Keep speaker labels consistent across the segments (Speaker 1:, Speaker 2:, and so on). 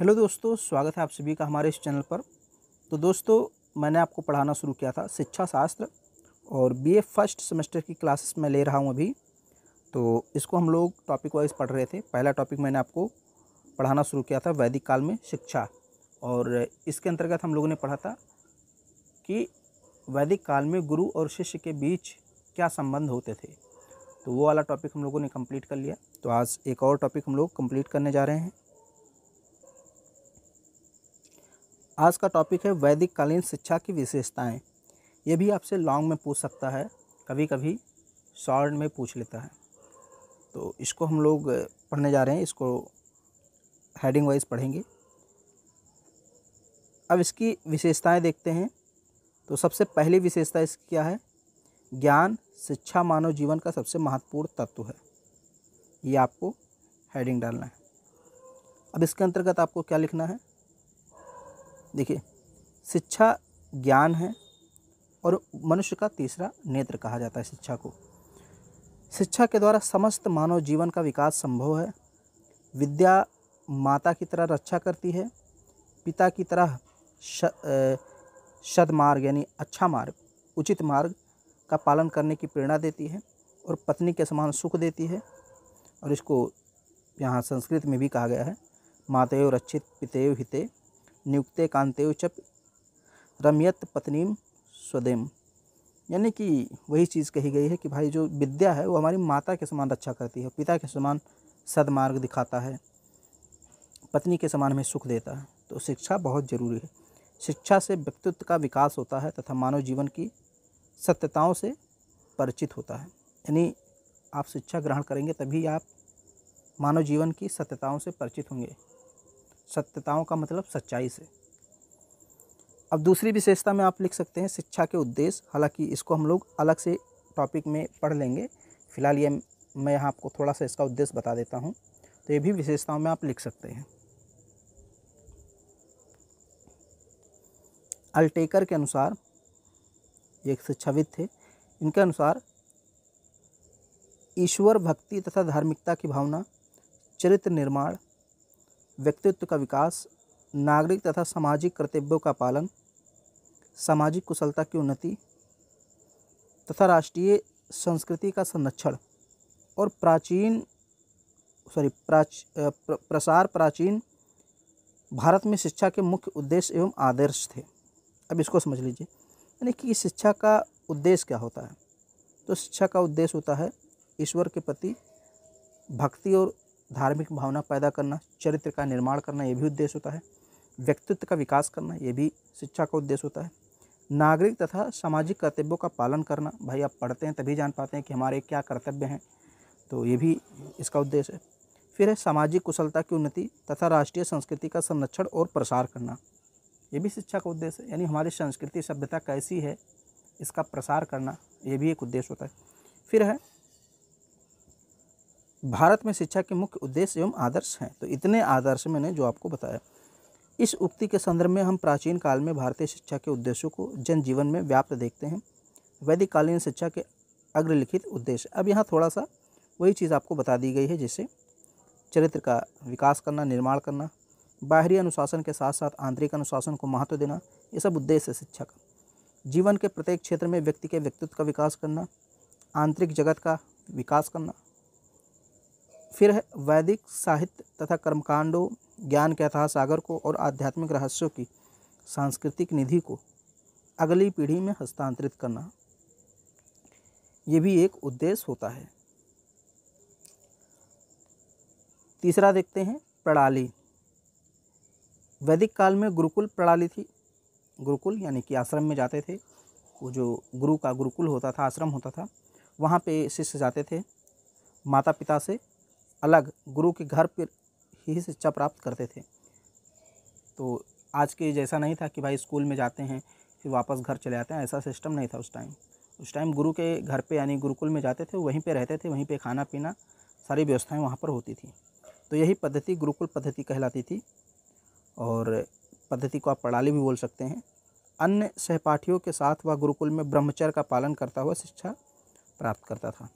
Speaker 1: hello दोस्तों स्वागत है आप सभी का हमारे इस चैनल पर तो दोस्तों मैंने आपको पढ़ाना शुरू किया था शिक्षा शास्त्र और बीए फर्स्ट सेमेस्टर की क्लासेस मैं ले रहा हूँ अभी तो इसको हम लोग टॉपिक वाइज पढ़ रहे थे पहला टॉपिक मैंने आपको पढ़ाना शुरू किया था वैदिक काल में शिक्षा और इसके अंतर्गत हम लोगों ने पढ़ा था कि वैदिक काल में गुरु और शिष्य के बीच क्या संबंध होते थे तो वो वाला टॉपिक हम लोगों ने कम्प्लीट कर लिया तो आज एक और टॉपिक हम लोग कम्प्लीट करने जा रहे हैं आज का टॉपिक है वैदिक कालीन शिक्षा की विशेषताएं ये भी आपसे लॉन्ग में पूछ सकता है कभी कभी शॉर्ट में पूछ लेता है तो इसको हम लोग पढ़ने जा रहे हैं इसको हेडिंग वाइज पढ़ेंगे अब इसकी विशेषताएं देखते हैं तो सबसे पहली विशेषता इसकी क्या है ज्ञान शिक्षा मानव जीवन का सबसे महत्वपूर्ण तत्व है ये आपको हेडिंग डालना है अब इसके अंतर्गत आपको क्या लिखना है देखिए शिक्षा ज्ञान है और मनुष्य का तीसरा नेत्र कहा जाता है शिक्षा को शिक्षा के द्वारा समस्त मानव जीवन का विकास संभव है विद्या माता की तरह रक्षा करती है पिता की तरह सदमार्ग यानी अच्छा मार्ग उचित मार्ग का पालन करने की प्रेरणा देती है और पत्नी के समान सुख देती है और इसको यहाँ संस्कृत में भी कहा गया है मातेव रक्षित पितेव हिते नियुक्त कांते चप रमियत पत्नीम स्वदेम यानी कि वही चीज़ कही गई है कि भाई जो विद्या है वो हमारी माता के समान रक्षा करती है पिता के समान सदमार्ग दिखाता है पत्नी के समान हमें सुख देता है तो शिक्षा बहुत ज़रूरी है शिक्षा से व्यक्तित्व का विकास होता है तथा मानव जीवन की सत्यताओं से परिचित होता है यानी आप शिक्षा ग्रहण करेंगे तभी आप मानव जीवन की सत्यताओं से परिचित होंगे सत्यताओं का मतलब सच्चाई से अब दूसरी विशेषता में आप लिख सकते हैं शिक्षा के उद्देश्य हालांकि इसको हम लोग अलग से टॉपिक में पढ़ लेंगे फिलहाल ये मैं यहाँ आपको थोड़ा सा इसका उद्देश्य बता देता हूँ तो ये भी विशेषताओं में आप लिख सकते हैं अल्टेकर के अनुसार एक शिक्षाविद थे इनके अनुसार ईश्वर भक्ति तथा धार्मिकता की भावना चरित्र निर्माण व्यक्तित्व का विकास नागरिक तथा सामाजिक कर्तव्यों का पालन सामाजिक कुशलता की उन्नति तथा राष्ट्रीय संस्कृति का संरक्षण और प्राचीन सॉरी प्राच प्र, प्रसार प्राचीन भारत में शिक्षा के मुख्य उद्देश्य एवं आदर्श थे अब इसको समझ लीजिए यानी कि शिक्षा का उद्देश्य क्या होता है तो शिक्षा का उद्देश्य होता है ईश्वर के प्रति भक्ति और धार्मिक भावना पैदा करना चरित्र का निर्माण करना ये भी उद्देश्य होता है व्यक्तित्व का विकास करना ये भी शिक्षा का उद्देश्य होता है नागरिक तथा सामाजिक कर्तव्यों का पालन करना भाई आप पढ़ते हैं तभी जान पाते हैं कि हमारे क्या कर्तव्य हैं तो ये भी इसका उद्देश्य है फिर है सामाजिक कुशलता की उन्नति तथा राष्ट्रीय संस्कृति का संरक्षण और प्रसार करना ये भी शिक्षा का उद्देश्य है यानी हमारी संस्कृति सभ्यता कैसी है इसका प्रसार करना ये भी एक उद्देश्य होता है फिर है भारत में शिक्षा के मुख्य उद्देश्य एवं आदर्श हैं तो इतने आदर्श मैंने जो आपको बताया इस उक्ति के संदर्भ में हम प्राचीन काल में भारतीय शिक्षा के उद्देश्यों को जनजीवन में व्याप्त देखते हैं वैदिक कालीन शिक्षा के अग्रलिखित उद्देश्य अब यहाँ थोड़ा सा वही चीज़ आपको बता दी गई है जैसे चरित्र का विकास करना निर्माण करना बाहरी अनुशासन के साथ साथ आंतरिक अनुशासन को महत्व देना ये सब उद्देश्य है शिक्षा का जीवन के प्रत्येक क्षेत्र में व्यक्ति के व्यक्तित्व का विकास करना आंतरिक जगत का विकास करना फिर वैदिक साहित्य तथा कर्मकांडों ज्ञान के अथाह सागर को और आध्यात्मिक रहस्यों की सांस्कृतिक निधि को अगली पीढ़ी में हस्तांतरित करना ये भी एक उद्देश्य होता है तीसरा देखते हैं प्रणाली वैदिक काल में गुरुकुल प्रणाली थी गुरुकुल यानी कि आश्रम में जाते थे वो जो गुरु का गुरुकुल होता था आश्रम होता था वहाँ पे शिष्य जाते थे माता पिता से अलग गुरु के घर पर ही शिक्षा प्राप्त करते थे तो आज के जैसा नहीं था कि भाई स्कूल में जाते हैं फिर वापस घर चले आते हैं ऐसा सिस्टम नहीं था उस टाइम उस टाइम गुरु के घर पे यानी गुरुकुल में जाते थे वहीं पे रहते थे वहीं पे खाना पीना सारी व्यवस्थाएं वहाँ पर होती थी तो यही पद्धति गुरुकुल पद्धति कहलाती थी और पद्धति को आप प्रणाली भी बोल सकते हैं अन्य सहपाठियों के साथ वह गुरुकुल में ब्रह्मचर्य का पालन करता हुआ शिक्षा प्राप्त करता था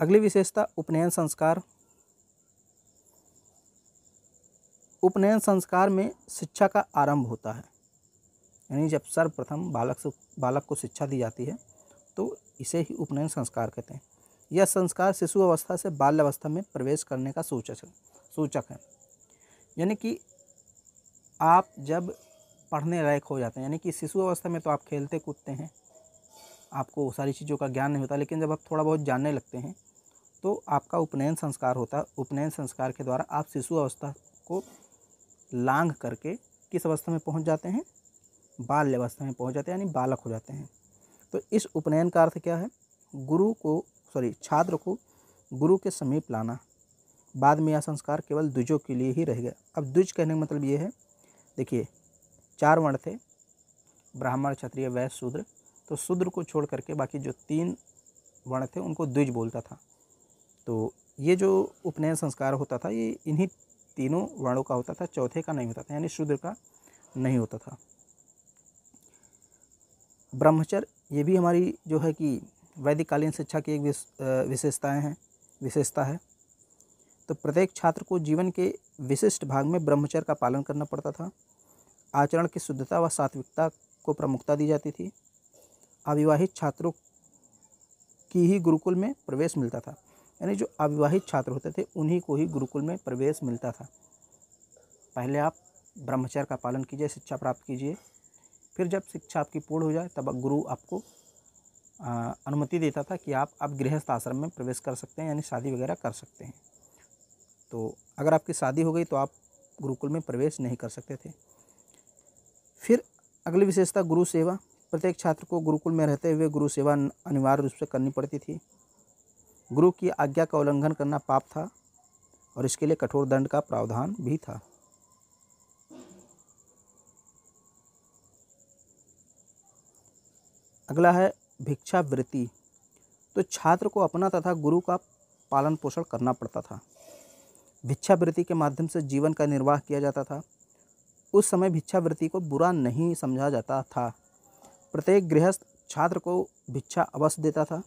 Speaker 1: अगली विशेषता उपनयन संस्कार उपनयन संस्कार में शिक्षा का आरंभ होता है यानी जब सर्वप्रथम बालक से बालक को शिक्षा दी जाती है तो इसे ही उपनयन संस्कार कहते हैं यह संस्कार शिशु अवस्था से अवस्था में प्रवेश करने का सूचक है सूचक है यानी कि आप जब पढ़ने लायक हो जाते हैं यानी कि शिशु अवस्था में तो आप खेलते कूदते हैं आपको सारी चीज़ों का ज्ञान नहीं होता लेकिन जब आप थोड़ा बहुत जानने लगते हैं तो आपका उपनयन संस्कार होता है उपनयन संस्कार के द्वारा आप शिशु अवस्था को लांग करके किस अवस्था में पहुंच जाते हैं बाल्य अवस्था में पहुंच जाते हैं यानी बालक हो जाते हैं तो इस उपनयन का अर्थ क्या है गुरु को सॉरी छात्र को गुरु के समीप लाना बाद में यह संस्कार केवल द्विजों के लिए ही रह गया अब द्विज कहने का मतलब ये है देखिए चार वर्ण थे ब्राह्मण क्षत्रिय वैश्य शूद्र तो शूद्र को छोड़ करके बाकी जो तीन वर्ण थे उनको द्विज बोलता था तो ये जो उपनयन संस्कार होता था ये इन्हीं तीनों वर्णों का होता था चौथे का नहीं होता था यानी शूद्र का नहीं होता था ब्रह्मचर्य ये भी हमारी जो है कि वैदिक कालीन शिक्षा की एक विशेषताएं हैं विशेषता है तो प्रत्येक छात्र को जीवन के विशिष्ट भाग में ब्रह्मचर्य का पालन करना पड़ता था आचरण की शुद्धता व सात्विकता को प्रमुखता दी जाती थी अविवाहित छात्रों की ही गुरुकुल में प्रवेश मिलता था यानी जो अविवाहित छात्र होते थे उन्हीं को ही गुरुकुल में प्रवेश मिलता था पहले आप ब्रह्मचर्य का पालन कीजिए शिक्षा प्राप्त कीजिए फिर जब शिक्षा आपकी पूर्ण हो जाए तब गुरु आपको अनुमति देता था कि आप अब गृहस्थ आश्रम में प्रवेश कर सकते हैं यानी शादी वगैरह कर सकते हैं तो अगर आपकी शादी हो गई तो आप गुरुकुल में प्रवेश नहीं कर सकते थे फिर अगली विशेषता गुरु सेवा प्रत्येक छात्र को गुरुकुल में रहते हुए गुरु सेवा अनिवार्य रूप से करनी पड़ती थी गुरु की आज्ञा का उल्लंघन करना पाप था और इसके लिए कठोर दंड का प्रावधान भी था अगला है भिक्षावृत्ति तो छात्र को अपना तथा गुरु का पालन पोषण करना पड़ता था भिक्षावृत्ति के माध्यम से जीवन का निर्वाह किया जाता था उस समय भिक्षावृत्ति को बुरा नहीं समझा जाता था प्रत्येक गृहस्थ छात्र को भिक्षा अवश्य देता था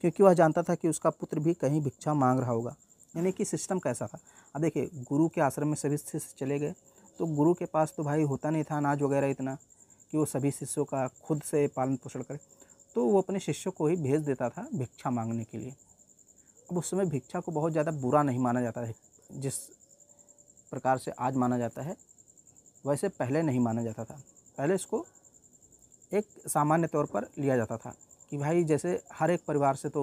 Speaker 1: क्योंकि वह जानता था कि उसका पुत्र भी कहीं भिक्षा मांग रहा होगा यानी कि सिस्टम कैसा था अब देखिए गुरु के आश्रम में सभी शिष्य चले गए तो गुरु के पास तो भाई होता नहीं था अनाज वगैरह इतना कि वो सभी शिष्यों का खुद से पालन पोषण करे तो वो अपने शिष्यों को ही भेज देता था भिक्षा मांगने के लिए अब उस समय भिक्षा को बहुत ज़्यादा बुरा नहीं माना जाता है जिस प्रकार से आज माना जाता है वैसे पहले नहीं माना जाता था पहले इसको एक सामान्य तौर पर लिया जाता था कि भाई जैसे हर एक परिवार से तो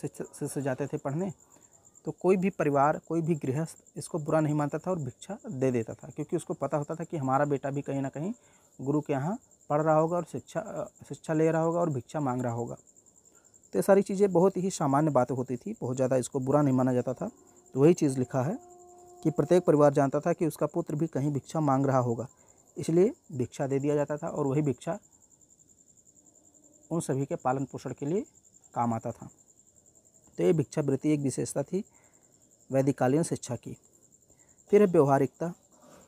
Speaker 1: शिष्य जाते थे पढ़ने तो कोई भी परिवार कोई भी गृहस्थ इसको बुरा नहीं मानता था और भिक्षा दे देता था क्योंकि उसको पता होता था कि हमारा बेटा भी कहीं ना कहीं गुरु के यहाँ पढ़ रहा होगा और शिक्षा शिक्षा ले रहा होगा और भिक्षा मांग रहा होगा तो ये सारी चीज़ें बहुत ही सामान्य बातें होती थी बहुत ज़्यादा इसको बुरा नहीं माना जाता था तो वही चीज़ लिखा है कि प्रत्येक परिवार जानता था कि उसका पुत्र भी कहीं भिक्षा मांग रहा होगा इसलिए भिक्षा दे दिया जाता था और वही भिक्षा उन सभी के पालन पोषण के लिए काम आता था तो ये भिक्षावृत्ति एक विशेषता थी वैदिकालीन शिक्षा की फिर है व्यवहारिकता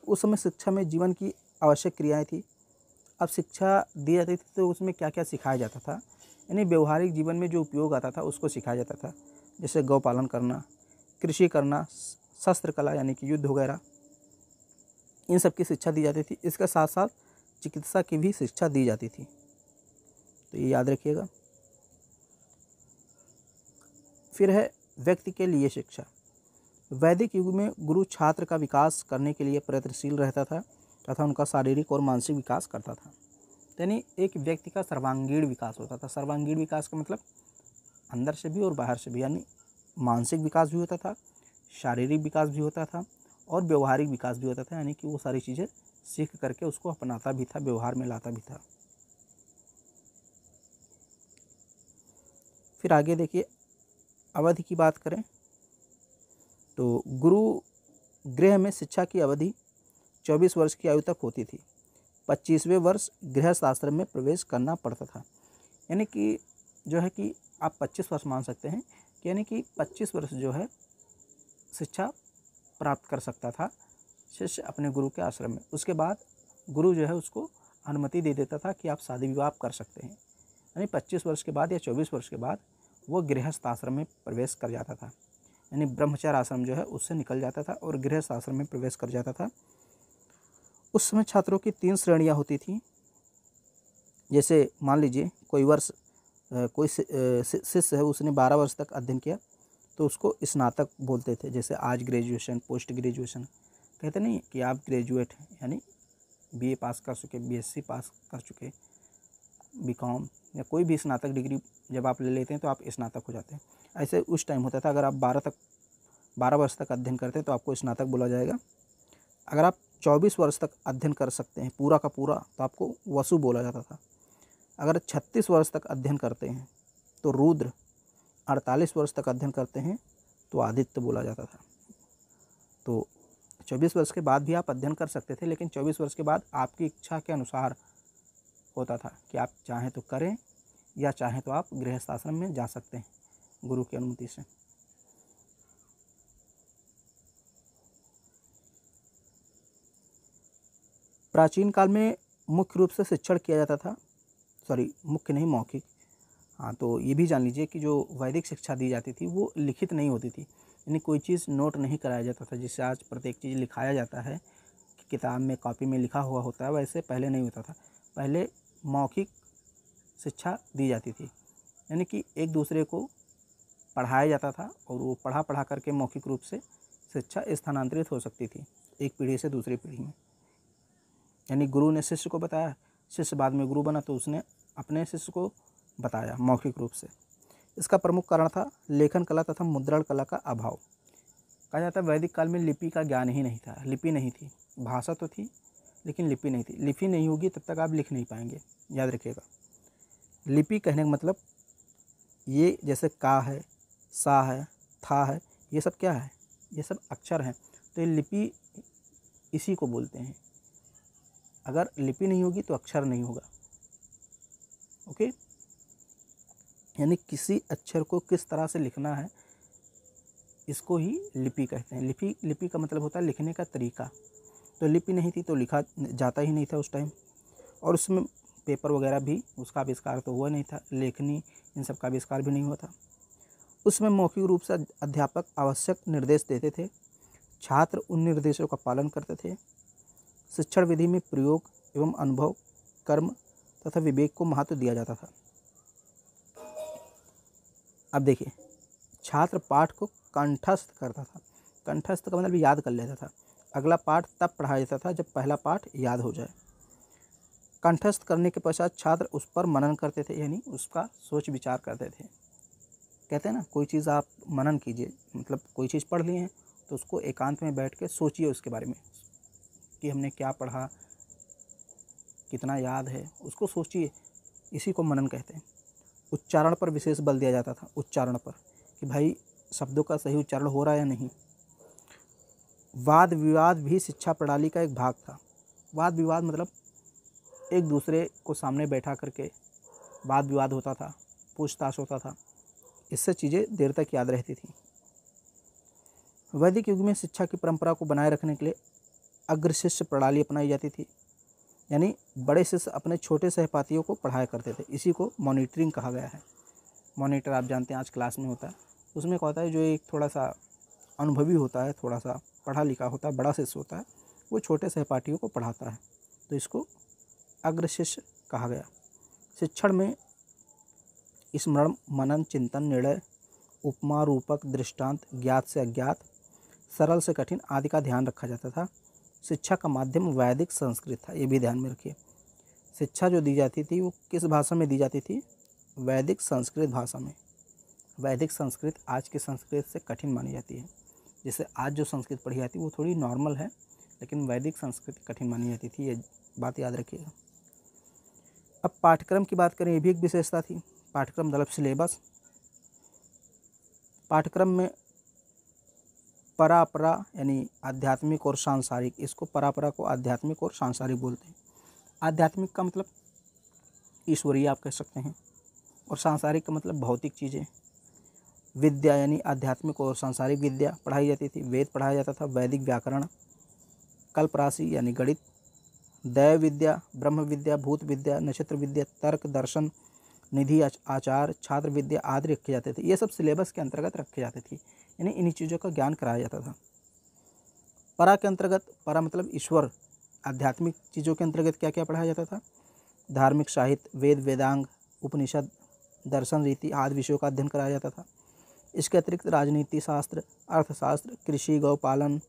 Speaker 1: उस समय शिक्षा में जीवन की आवश्यक क्रियाएं थी अब शिक्षा दी जाती थी तो उसमें क्या क्या सिखाया जाता था यानी व्यवहारिक जीवन में जो उपयोग आता था उसको सिखाया जाता था जैसे गौ पालन करना कृषि करना शस्त्र कला यानी कि युद्ध वगैरह इन सब की शिक्षा दी जाती थी इसके साथ साथ चिकित्सा की भी शिक्षा दी जाती थी तो ये याद रखिएगा फिर है व्यक्ति के लिए शिक्षा वैदिक युग में गुरु छात्र का विकास करने के लिए प्रयत्नशील रहता था तथा उनका शारीरिक और मानसिक विकास करता था यानी एक व्यक्ति का सर्वांगीण विकास होता था सर्वांगीण विकास का मतलब अंदर से भी और बाहर से भी यानी मानसिक विकास भी होता था शारीरिक विकास भी होता था और व्यवहारिक विकास भी होता था यानी कि वो सारी चीज़ें सीख करके उसको अपनाता भी था व्यवहार में लाता भी था फिर आगे देखिए अवधि की बात करें तो गुरु गृह में शिक्षा की अवधि 24 वर्ष की आयु तक होती थी 25वें वर्ष गृह आश्रम में प्रवेश करना पड़ता था यानी कि जो है कि आप 25 वर्ष मान सकते हैं यानी कि 25 वर्ष जो है शिक्षा प्राप्त कर सकता था शिष्य अपने गुरु के आश्रम में उसके बाद गुरु जो है उसको अनुमति दे देता था कि आप शादी विवाह कर सकते हैं यानी पच्चीस वर्ष के बाद या चौबीस वर्ष के बाद वो गृहस्थ आश्रम में प्रवेश कर जाता था यानी ब्रह्मचार आश्रम जो है उससे निकल जाता था और गृहस्थ आश्रम में प्रवेश कर जाता था उस समय छात्रों की तीन श्रेणियाँ होती थी जैसे मान लीजिए कोई वर्ष कोई शिष्य है उसने बारह वर्ष तक अध्ययन किया तो उसको स्नातक बोलते थे जैसे आज ग्रेजुएशन पोस्ट ग्रेजुएशन कहते नहीं कि आप ग्रेजुएट हैं यानी बी पास कर चुके बी पास कर चुके बीकॉम या कोई भी स्नातक डिग्री जब आप ले लेते हैं तो आप स्नातक हो जाते हैं ऐसे उस टाइम होता था अगर आप बारह तक बारह वर्ष तक अध्ययन करते हैं तो आपको स्नातक बोला जाएगा अगर आप चौबीस वर्ष तक अध्ययन कर सकते हैं पूरा का पूरा तो आपको वसु बोला जाता था अगर छत्तीस वर्ष तक अध्ययन करते हैं तो रुद्र अड़तालीस वर्ष तक अध्ययन करते हैं तो आदित्य बोला जाता था तो चौबीस वर्ष के बाद भी आप अध्ययन कर सकते थे लेकिन चौबीस वर्ष के बाद आपकी इच्छा के अनुसार होता था कि आप चाहें तो करें या चाहें तो आप गृहस्थ आश्रम में जा सकते हैं गुरु की अनुमति से प्राचीन काल में मुख्य रूप से शिक्षण किया जाता था सॉरी मुख्य नहीं मौखिक हाँ तो ये भी जान लीजिए कि जो वैदिक शिक्षा दी जाती थी वो लिखित नहीं होती थी यानी कोई चीज़ नोट नहीं कराया जाता था जिससे आज प्रत्येक चीज़ लिखाया जाता है कि किताब में कॉपी में लिखा हुआ होता है वैसे पहले नहीं होता था पहले मौखिक शिक्षा दी जाती थी यानी कि एक दूसरे को पढ़ाया जाता था और वो पढ़ा पढ़ा करके मौखिक रूप से शिक्षा स्थानांतरित हो सकती थी एक पीढ़ी से दूसरी पीढ़ी में यानी गुरु ने शिष्य को बताया शिष्य बाद में गुरु बना तो उसने अपने शिष्य को बताया मौखिक रूप से इसका प्रमुख कारण था लेखन कला तथा मुद्रण कला का अभाव कहा जाता है वैदिक काल में लिपि का ज्ञान ही नहीं था लिपि नहीं थी भाषा तो थी लेकिन लिपि नहीं थी लिपि नहीं होगी तब तक आप लिख नहीं पाएंगे याद रखिएगा लिपि कहने का मतलब ये जैसे का है सा है था है ये सब क्या है ये सब अक्षर हैं तो ये लिपि इसी को बोलते हैं अगर लिपि नहीं होगी तो अक्षर नहीं होगा ओके यानी किसी अक्षर को किस तरह से लिखना है इसको ही लिपि कहते हैं लिपि लिपि का मतलब होता है लिखने का तरीका तो लिपि नहीं थी तो लिखा जाता ही नहीं था उस टाइम और उसमें पेपर वगैरह भी उसका आविष्कार तो हुआ नहीं था लेखनी इन सब का आविष्कार भी नहीं हुआ था उसमें मौखिक रूप से अध्यापक आवश्यक निर्देश देते थे छात्र उन निर्देशों का पालन करते थे शिक्षण विधि में प्रयोग एवं अनुभव कर्म तथा विवेक को महत्व दिया जाता था अब देखिए छात्र पाठ को कंठस्थ करता था कंठस्थ का मतलब याद कर लेता था अगला पाठ तब पढ़ाया जाता था जब पहला पाठ याद हो जाए कंठस्थ करने के पश्चात छात्र उस पर मनन करते थे यानी उसका सोच विचार करते थे कहते हैं ना कोई चीज़ आप मनन कीजिए मतलब कोई चीज़ पढ़ ली है तो उसको एकांत में बैठ के सोचिए उसके बारे में कि हमने क्या पढ़ा कितना याद है उसको सोचिए इसी को मनन कहते हैं उच्चारण पर विशेष बल दिया जाता था उच्चारण पर कि भाई शब्दों का सही उच्चारण हो रहा है या नहीं वाद विवाद भी शिक्षा प्रणाली का एक भाग था वाद विवाद मतलब एक दूसरे को सामने बैठा करके वाद विवाद होता था पूछताछ होता था इससे चीज़ें देर तक याद रहती थी वैदिक युग में शिक्षा की परंपरा को बनाए रखने के लिए अग्रशिष्य प्रणाली अपनाई जाती थी यानी बड़े शिष्य अपने छोटे सहपाठियों को पढ़ाया करते थे इसी को मॉनिटरिंग कहा गया है मॉनिटर आप जानते हैं आज क्लास में होता है उसमें क्या होता है जो एक थोड़ा सा अनुभवी होता है थोड़ा सा पढ़ा लिखा होता है बड़ा शिष्य होता है वो छोटे सहपाठियों को पढ़ाता है तो इसको अग्र शिष्य कहा गया शिक्षण में स्मरण मनन चिंतन निर्णय उपमा रूपक दृष्टांत ज्ञात से अज्ञात सरल से कठिन आदि का ध्यान रखा जाता था शिक्षा का माध्यम वैदिक संस्कृत था ये भी ध्यान में रखिए शिक्षा जो दी जाती थी वो किस भाषा में दी जाती थी वैदिक संस्कृत भाषा में वैदिक संस्कृत आज के संस्कृत से कठिन मानी जाती है जैसे आज जो संस्कृत पढ़ी जाती है वो थोड़ी नॉर्मल है लेकिन वैदिक संस्कृत कठिन मानी जाती थी ये बात याद रखिएगा अब पाठ्यक्रम की बात करें ये भी एक विशेषता थी पाठ्यक्रम मतलब सिलेबस पाठ्यक्रम में परापरा यानी आध्यात्मिक और सांसारिक इसको परापरा को आध्यात्मिक और सांसारिक बोलते हैं आध्यात्मिक का मतलब ईश्वरीय आप कह सकते हैं और सांसारिक का मतलब भौतिक चीज़ें विद्या यानी आध्यात्मिक और सांसारिक विद्या पढ़ाई जाती थी वेद पढ़ाया जाता था वैदिक व्याकरण कल्प राशि यानी गणित दैव विद्या ब्रह्म विद्या भूत विद्या नक्षत्र विद्या तर्क दर्शन निधि आचार छात्र विद्या आदि रखे जाते थे ये सब सिलेबस के अंतर्गत रखे जाते थे यानी इन्हीं चीज़ों का ज्ञान कराया जाता था परा के अंतर्गत परा मतलब ईश्वर आध्यात्मिक चीज़ों के अंतर्गत क्या क्या पढ़ाया जाता था धार्मिक साहित्य वेद वेदांग उपनिषद दर्शन रीति आदि विषयों का अध्ययन कराया जाता था इसके अतिरिक्त राजनीति शास्त्र अर्थशास्त्र कृषि गौपालन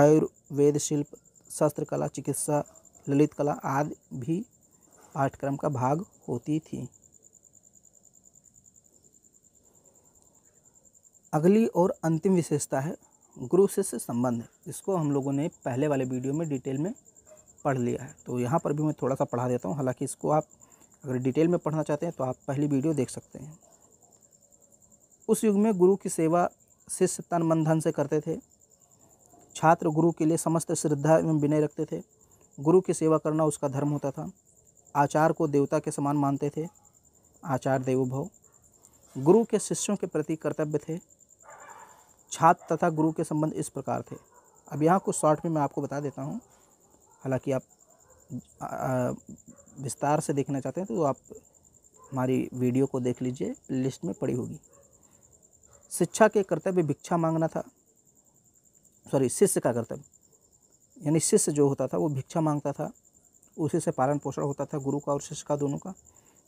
Speaker 1: आयुर्वेद शिल्प शस्त्रकला चिकित्सा ललित कला आदि भी पाठ्यक्रम का भाग होती थी अगली और अंतिम विशेषता है गुरु शिष्य संबंध इसको हम लोगों ने पहले वाले वीडियो में डिटेल में पढ़ लिया है तो यहाँ पर भी मैं थोड़ा सा पढ़ा देता हूँ हालांकि इसको आप अगर डिटेल में पढ़ना चाहते हैं तो आप पहली वीडियो देख सकते हैं उस युग में गुरु की सेवा शिष्य तन मन धन से करते थे छात्र गुरु के लिए समस्त श्रद्धा एवं विनय रखते थे गुरु की सेवा करना उसका धर्म होता था आचार को देवता के समान मानते थे आचार देवभव गुरु के शिष्यों के प्रति कर्तव्य थे छात्र तथा गुरु के संबंध इस प्रकार थे अब यहाँ कुछ शॉर्ट में मैं आपको बता देता हूँ हालांकि आप विस्तार से देखना चाहते हैं तो आप हमारी वीडियो को देख लीजिए लिस्ट में पड़ी होगी शिक्षा के कर्तव्य भिक्षा मांगना था सॉरी शिष्य का कर्तव्य यानी शिष्य जो होता था वो भिक्षा मांगता था उसी से पालन पोषण होता था गुरु का और शिष्य का दोनों का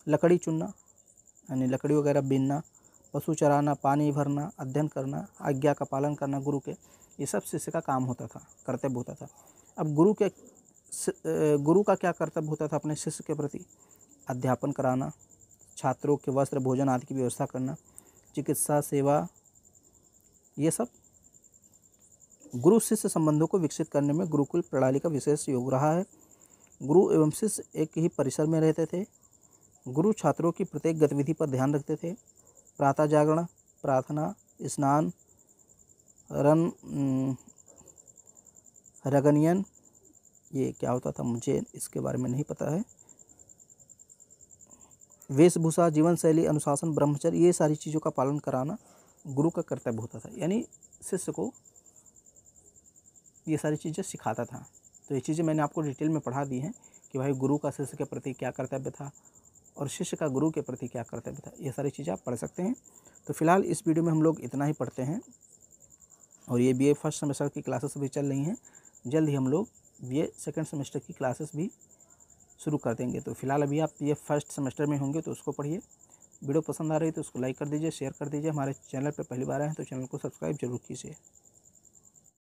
Speaker 1: लकड़ी चुनना यानी लकड़ी वगैरह बीनना पशु चराना पानी भरना अध्ययन करना आज्ञा का पालन करना गुरु के ये सब शिष्य का काम होता था कर्तव्य होता था अब गुरु के गुरु का क्या कर्तव्य होता था अपने शिष्य के प्रति अध्यापन कराना छात्रों के वस्त्र भोजन आदि की व्यवस्था करना चिकित्सा सेवा ये सब गुरु शिष्य संबंधों को विकसित करने में गुरुकुल प्रणाली का विशेष योग रहा है गुरु एवं शिष्य एक ही परिसर में रहते थे गुरु छात्रों की प्रत्येक गतिविधि पर ध्यान रखते थे प्रातः जागरण प्रार्थना स्नान रन रगनियन ये क्या होता था मुझे इसके बारे में नहीं पता है वेशभूषा जीवन शैली अनुशासन ब्रह्मचर्य ये सारी चीज़ों का पालन कराना गुरु का कर्तव्य होता था यानी शिष्य को ये सारी चीज़ें सिखाता था तो ये चीज़ें मैंने आपको डिटेल में पढ़ा दी हैं कि भाई गुरु का शिष्य के प्रति क्या कर्तव्य था और शिष्य का गुरु के प्रति क्या कर्तव्य था ये सारी चीज़ें आप पढ़ सकते हैं तो फिलहाल इस वीडियो में हम लोग इतना ही पढ़ते हैं और ये बी ए फर्स्ट सेमेस्टर की क्लासेस भी चल रही हैं जल्द ही हम लोग बी ए सेकेंड सेमेस्टर की क्लासेस भी शुरू कर देंगे तो फिलहाल अभी आप ये फर्स्ट सेमेस्टर में होंगे तो उसको पढ़िए वीडियो पसंद आ रही है तो उसको लाइक कर दीजिए शेयर कर दीजिए हमारे चैनल पर पहली बार आए हैं तो चैनल को सब्सक्राइब जरूर कीजिए